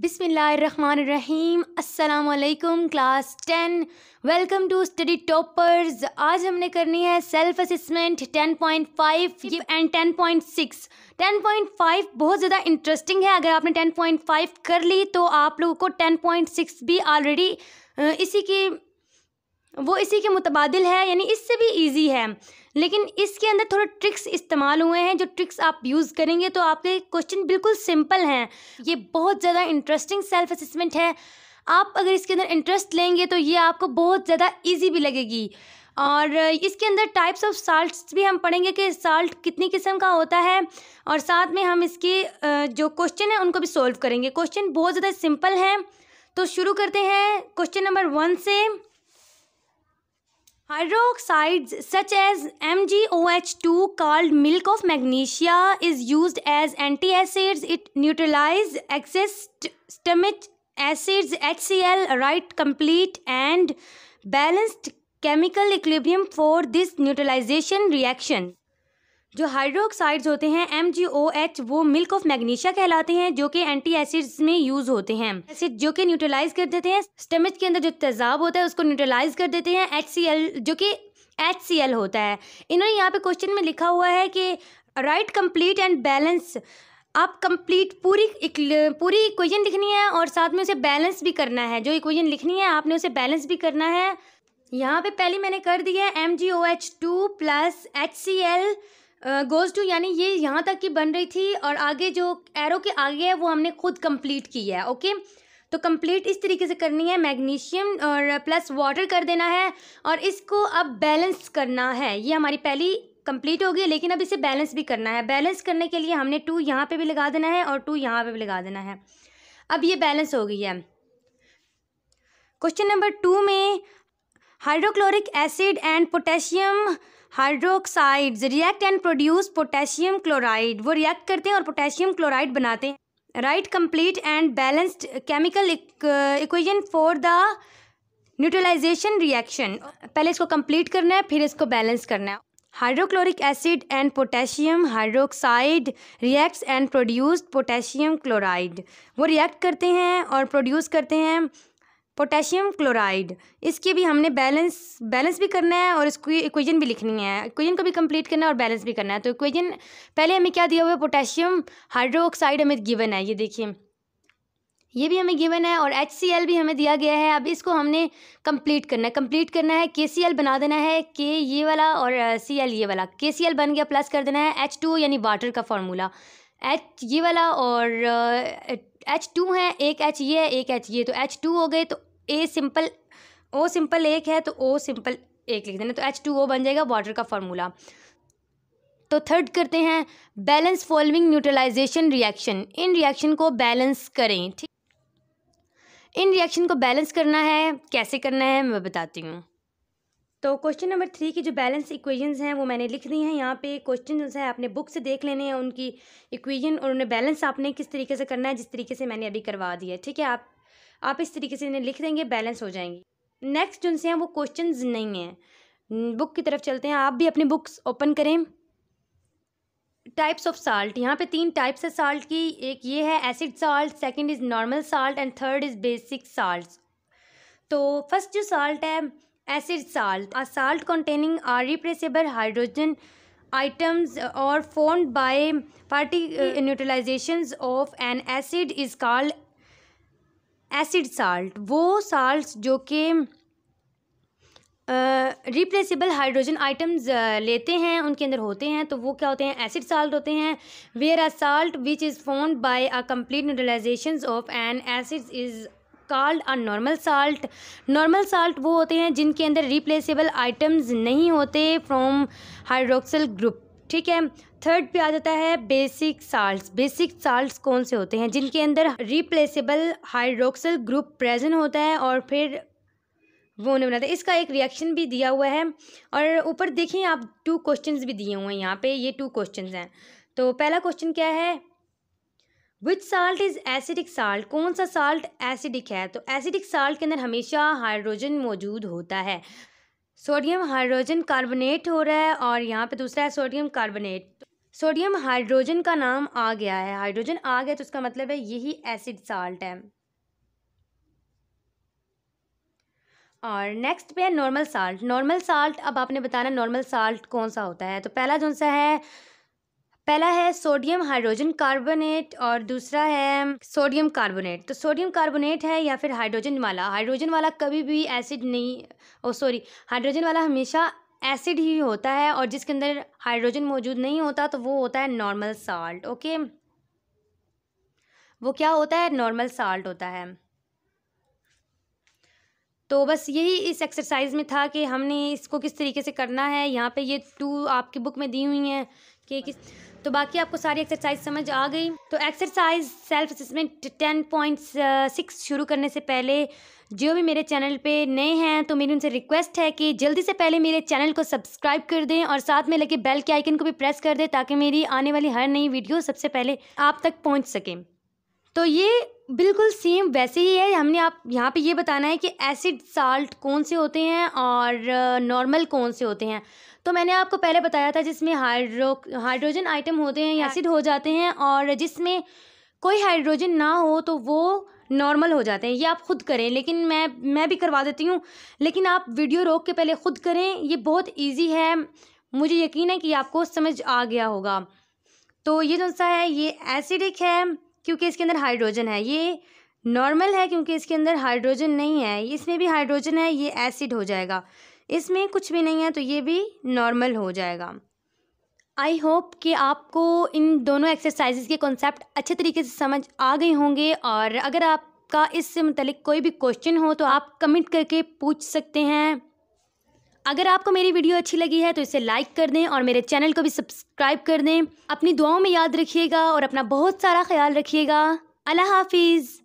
बिसमीम् अल्लाम class ten welcome to study toppers आज हमने करनी है सेल्फ असेसमेंट 10.5 एंड 10.6 10.5 बहुत ज़्यादा इंटरेस्टिंग है अगर आपने 10.5 कर ली तो आप लोगों को 10.6 भी ऑलरेडी इसी की वो इसी के मुतबादिल है यानी इससे भी ईजी है लेकिन इसके अंदर थोड़े ट्रिक्स इस्तेमाल हुए हैं जो ट्रिक्स आप यूज़ करेंगे तो आपके क्वेश्चन बिल्कुल सिंपल हैं ये बहुत ज़्यादा इंटरेस्टिंग सेल्फ असमेंट है आप अगर इसके अंदर इंटरेस्ट लेंगे तो ये आपको बहुत ज़्यादा ईजी भी लगेगी और इसके अंदर टाइप्स ऑफ साल्ट भी हम पढ़ेंगे कि साल्ट कितनी किस्म का होता है और साथ में हम इसके जो क्वेश्चन है उनको भी सॉल्व करेंगे क्वेश्चन बहुत ज़्यादा सिंपल हैं तो शुरू करते हैं क्वेश्चन नंबर वन से Hydroxides such as MgOH2 called milk of magnesia is used as antacids. It neutralizes excess stomach acids HCl right complete and balanced chemical equilibrium for this neutralization reaction. जो hydroxides होते हैं M G O H वो milk of magnesia कहलाते हैं जो कि anti acids में use होते हैं एसिड जो कि न्यूट्रलाइज कर देते हैं स्टमच के अंदर जो तेजाब होता है उसको न्यूट्रलाइज कर देते हैं एच सी एल जो कि एच सी एल होता है इन्होंने यहाँ पे क्वेश्चन में लिखा हुआ है कि राइट कम्प्लीट एंड बैलेंस आप कंप्लीट पूरी पूरी इक्वेजन लिखनी है और साथ में उसे बैलेंस भी करना है जो इक्वेजन लिखनी है आपने उसे बैलेंस भी करना है यहाँ पे पहले मैंने कर दिया है M G O H two plus H C L goes to यानी ये यहाँ तक की बन रही थी और आगे जो एरो के आगे है वो हमने खुद कंप्लीट की है ओके तो कंप्लीट इस तरीके से करनी है मैग्नीशियम और प्लस वाटर कर देना है और इसको अब बैलेंस करना है ये हमारी पहली कंप्लीट हो गई लेकिन अब इसे बैलेंस भी करना है बैलेंस करने के लिए हमने टू यहाँ पे भी लगा देना है और टू यहाँ पे भी लगा देना है अब ये बैलेंस हो गई है क्वेश्चन नंबर टू में hydrochloric acid and potassium hydroxides react and produce potassium chloride वो रिएक्ट करते हैं और पोटेशियम क्लोराइड बनाते हैं write complete and balanced chemical equation for the neutralisation reaction पहले इसको कंप्लीट करना है फिर इसको बैलेंस करना है hydrochloric acid and potassium hydroxide reacts and produced potassium chloride वो रिएक्ट करते हैं और प्रोड्यूस करते हैं पोटेशियम क्लोराइड इसके भी हमने बैलेंस बैलेंस भी करना है और इसकी इक्वेजन भी लिखनी है इक्वेजन को भी कंप्लीट करना है और बैलेंस भी करना है तो इक्वेजन पहले हमें क्या दिया हुआ है पोटेशियम हाइड्रोक्साइड हमें गिवन है ये देखिए ये भी हमें गिवन है और एच भी हमें दिया गया है अब इसको हमने कंप्लीट करना है कंप्लीट करना है के बना देना है के ये वाला और सी uh, ये वाला के बन गया प्लस कर देना है एच यानी वाटर का फार्मूला एच ये वाला और एच uh, टू है एक एच ये है एक एच ये तो एच टू हो गए तो ए सिंपल ओ सिंपल एक है तो ओ सिंपल एक लिख देना तो एच टू ओ बन जाएगा वाटर का फॉर्मूला तो थर्ड करते हैं बैलेंस फॉलोइंग न्यूट्रलाइजेशन रिएक्शन इन रिएक्शन को बैलेंस करें ठीक इन रिएक्शन को बैलेंस करना है कैसे करना है मैं बताती हूँ तो क्वेश्चन नंबर थ्री की जो बैलेंस इक्वेशंस हैं वो मैंने लिख दी हैं यहाँ पे क्वेश्चन जो है आपने बुक से देख लेने हैं उनकी इक्वेशन और उन्हें बैलेंस आपने किस तरीके से करना है जिस तरीके से मैंने अभी करवा दिया है ठीक है आप आप इस तरीके से इन्हें लिख देंगे बैलेंस हो जाएंगी नेक्स्ट जिनसे हैं वो क्वेश्चन नहीं हैं बुक की तरफ चलते हैं आप भी अपनी बुक्स ओपन करें टाइप्स ऑफ साल्ट यहाँ पे तीन टाइप्स है साल्ट की एक ये है acid salt second is normal salt and third is basic salt तो फर्स्ट जो साल्ट है acid salt a salt containing are replaceable hydrogen atoms और formed by partial neutralisation of an acid is called acid salt वो salt जो कि रिप्लेसिबल hydrogen items लेते हैं उनके अंदर होते हैं तो वो क्या होते हैं एसिड साल्ट होते हैं where a salt which is formed by a complete neutralisation of an acid is called a normal salt normal salt वो होते हैं जिनके अंदर रिप्लेसेबल आइटम्स नहीं होते फ्रॉम हाइड्रोक्सल ग्रुप ठीक है थर्ड पे आ जाता है बेसिक साल्ट बेसिक साल्ट कौन से होते हैं जिनके अंदर रिप्लेसेबल हाइड्रोक्सल ग्रुप प्रेजेंट होता है और फिर वो उन्हें बनाता है इसका एक रिएक्शन भी दिया हुआ है और ऊपर देखें आप टू क्वेश्चंस भी दिए हुए हैं यहाँ पे ये टू क्वेश्चंस हैं तो पहला क्वेश्चन क्या है which salt is acidic salt कौन सा साल्ट एसिडिक है तो एसिडिक साल्ट के अंदर हमेशा हाइड्रोजन मौजूद होता है सोडियम हाइड्रोजन कार्बोनेट हो रहा है और यहाँ पे दूसरा है सोडियम कार्बोनेट सोडियम हाइड्रोजन का नाम आ गया है हाइड्रोजन आ गया तो उसका मतलब है यही एसिड साल्ट है और नेक्स्ट पे है नॉर्मल साल्ट नॉर्मल साल्ट अब आपने बताना नॉर्मल साल्ट कौन सा होता है तो पहला जो सा है पहला है सोडियम हाइड्रोजन कार्बोनेट और दूसरा है सोडियम कार्बोनेट तो सोडियम कार्बोनेट है या फिर हाइड्रोजन वाला हाइड्रोजन वाला कभी भी एसिड नहीं ओ सॉरी हाइड्रोजन वाला हमेशा एसिड ही होता है और जिसके अंदर हाइड्रोजन मौजूद नहीं होता तो वो होता है नॉर्मल साल्ट ओके वो क्या होता है नॉर्मल साल्ट होता है तो बस यही इस एक्सरसाइज में था कि हमने इसको किस तरीके से करना है यहाँ पे ये टू आपकी बुक में दी हुई हैं कि किस तो बाकी आपको सारी एक्सरसाइज समझ आ गई तो exercise self assessment ten point six शुरू करने से पहले जो भी मेरे चैनल पे नए हैं तो मेरी उनसे रिक्वेस्ट है कि जल्दी से पहले मेरे चैनल को सब्सक्राइब कर दें और साथ में लगे बेल के आइकन को भी प्रेस कर दें ताकि मेरी आने वाली हर नई वीडियो सबसे पहले आप तक पहुँच सकें तो ये बिल्कुल सेम वैसे ही है हमने आप यहाँ पे ये बताना है कि एसिड साल्ट कौन से होते हैं और नॉर्मल uh, कौन से होते हैं तो मैंने आपको पहले बताया था जिसमें हाइड्रो हाइड्रोजन आइटम होते हैं एसिड हो जाते हैं और जिसमें कोई हाइड्रोजन ना हो तो वो नॉर्मल हो जाते हैं ये आप खुद करें लेकिन मैं मैं भी करवा देती हूँ लेकिन आप वीडियो रोक के पहले ख़ुद करें ये बहुत ईजी है मुझे यकीन है कि आपको समझ आ गया होगा तो ये जो सा है ये एसिडिक है क्योंकि इसके अंदर हाइड्रोजन है ये नॉर्मल है क्योंकि इसके अंदर हाइड्रोजन नहीं है इसमें भी हाइड्रोजन है ये एसिड हो जाएगा इसमें कुछ भी नहीं है तो ये भी नॉर्मल हो जाएगा आई होप कि आपको इन दोनों एक्सरसाइजेज़ के कॉन्सेप्ट अच्छे तरीके से समझ आ गए होंगे और अगर आपका इससे मतलब कोई भी क्वेश्चन हो तो आप कमेंट करके पूछ सकते हैं अगर आपको मेरी वीडियो अच्छी लगी है तो इसे लाइक कर दें और मेरे चैनल को भी सब्सक्राइब कर दें अपनी दुआओं में याद रखिएगा और अपना बहुत सारा ख्याल रखिएगा अल्लाह हाफिज़